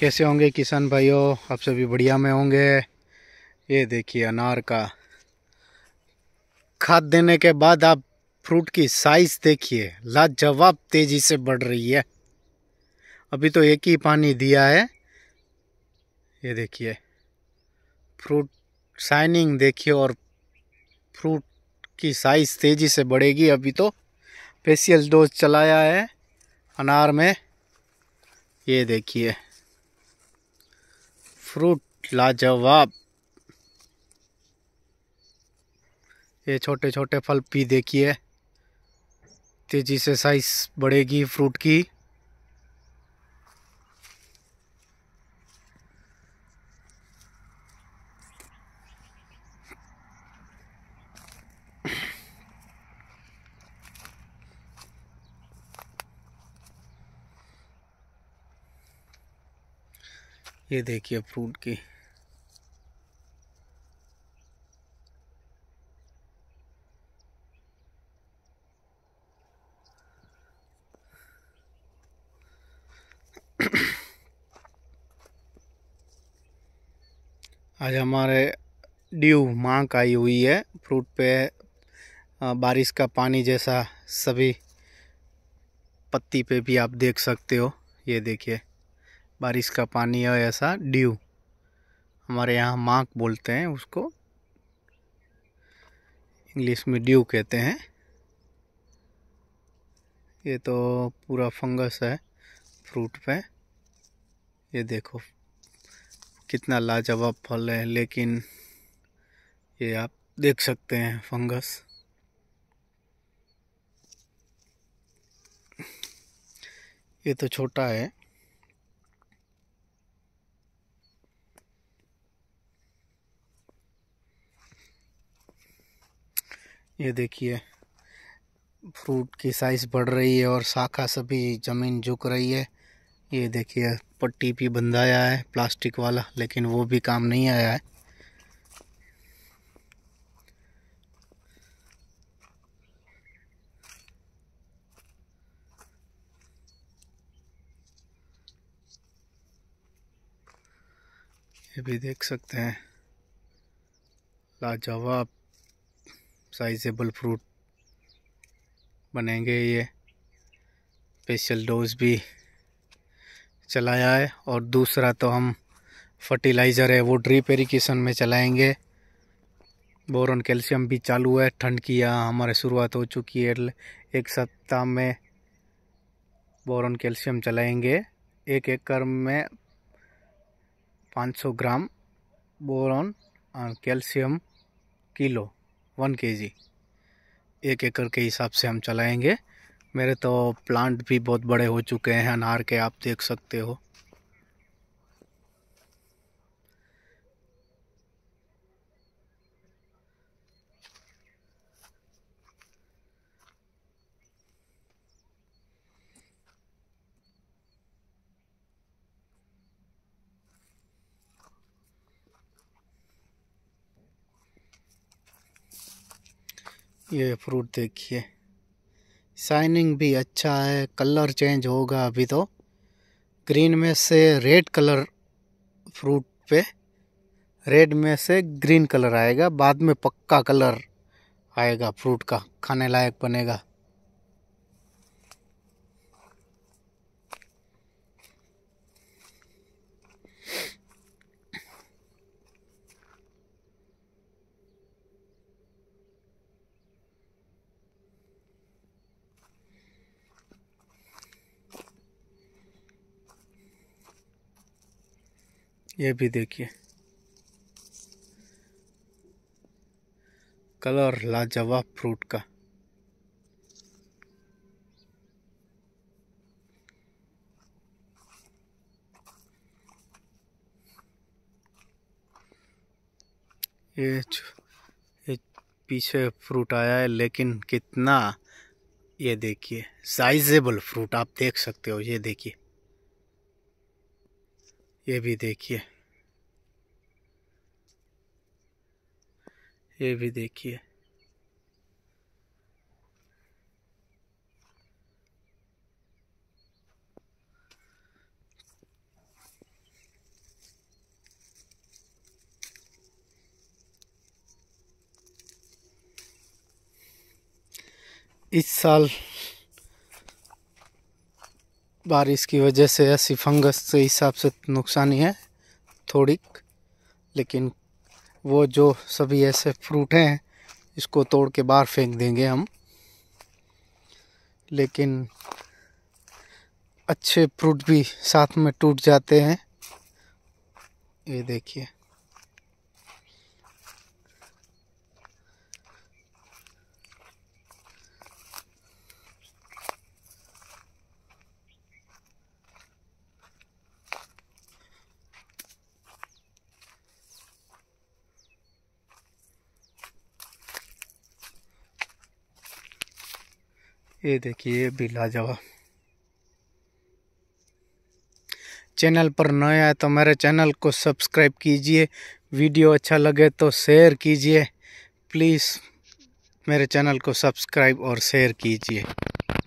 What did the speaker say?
कैसे होंगे किसान भाइयों आप सभी बढ़िया में होंगे ये देखिए अनार का खाद देने के बाद आप फ्रूट की साइज देखिए लाजवाब तेज़ी से बढ़ रही है अभी तो एक ही पानी दिया है ये देखिए फ्रूट साइनिंग देखिए और फ्रूट की साइज़ तेज़ी से बढ़ेगी अभी तो स्पेशल डोज चलाया है अनार में ये देखिए फ्रूट लाजवाब ये छोटे छोटे फल पी देखिए तेज़ी से साइज बढ़ेगी फ्रूट की ये देखिए फ्रूट की आज हमारे ड्यू मांग आई हुई है फ्रूट पे बारिश का पानी जैसा सभी पत्ती पे भी आप देख सकते हो ये देखिए बारिश का पानी है ऐसा ड्यू हमारे यहाँ माक बोलते हैं उसको इंग्लिश में ड्यू कहते हैं ये तो पूरा फंगस है फ्रूट पे ये देखो कितना लाजवाब फल है लेकिन ये आप देख सकते हैं फंगस ये तो छोटा है ये देखिए फ्रूट की साइज बढ़ रही है और शाखा सभी ज़मीन झुक रही है ये देखिए पट्टी भी बंधाया है प्लास्टिक वाला लेकिन वो भी काम नहीं आया है ये भी देख सकते हैं लाजवाब साइजेबल फ्रूट बनेंगे ये स्पेशल डोज भी चलाया है और दूसरा तो हम फर्टिलाइज़र है वो ड्रीप एरीकेशन में चलाएंगे बोरन कैल्शियम भी चालू है ठंड की यहाँ हमारे शुरुआत हो चुकी है एक सप्ताह में बोरन कैल्शियम चलाएंगे एक एकड़ में 500 gram boron calcium kilo one K G एक एकड़ के हिसाब से हम चलाएंगे मेरे तो प्लांट भी बहुत बड़े हो चुके हैं अनार के आप देख सकते हो ये फ्रूट देखिए शाइनिंग भी अच्छा है कलर चेंज होगा अभी तो ग्रीन में से रेड कलर फ्रूट पे रेड में से ग्रीन कलर आएगा बाद में पक्का कलर आएगा फ्रूट का खाने लायक बनेगा ये भी देखिए कलर लाजवाब फ्रूट का ये, ये पीछे फ्रूट आया है लेकिन कितना ये देखिए साइजेबल फ्रूट आप देख सकते हो ये देखिए ये भी देखिए ये भी देखिए इस साल बारिश की वजह से ऐसी फंगस के हिसाब से नुकसानी है थोड़ी लेकिन वो जो सभी ऐसे फ्रूट हैं इसको तोड़ के बाहर फेंक देंगे हम लेकिन अच्छे फ्रूट भी साथ में टूट जाते हैं ये देखिए ये देखिए भी लाजवाब चैनल पर नए आए तो मेरे चैनल को सब्सक्राइब कीजिए वीडियो अच्छा लगे तो शेयर कीजिए प्लीज़ मेरे चैनल को सब्सक्राइब और शेयर कीजिए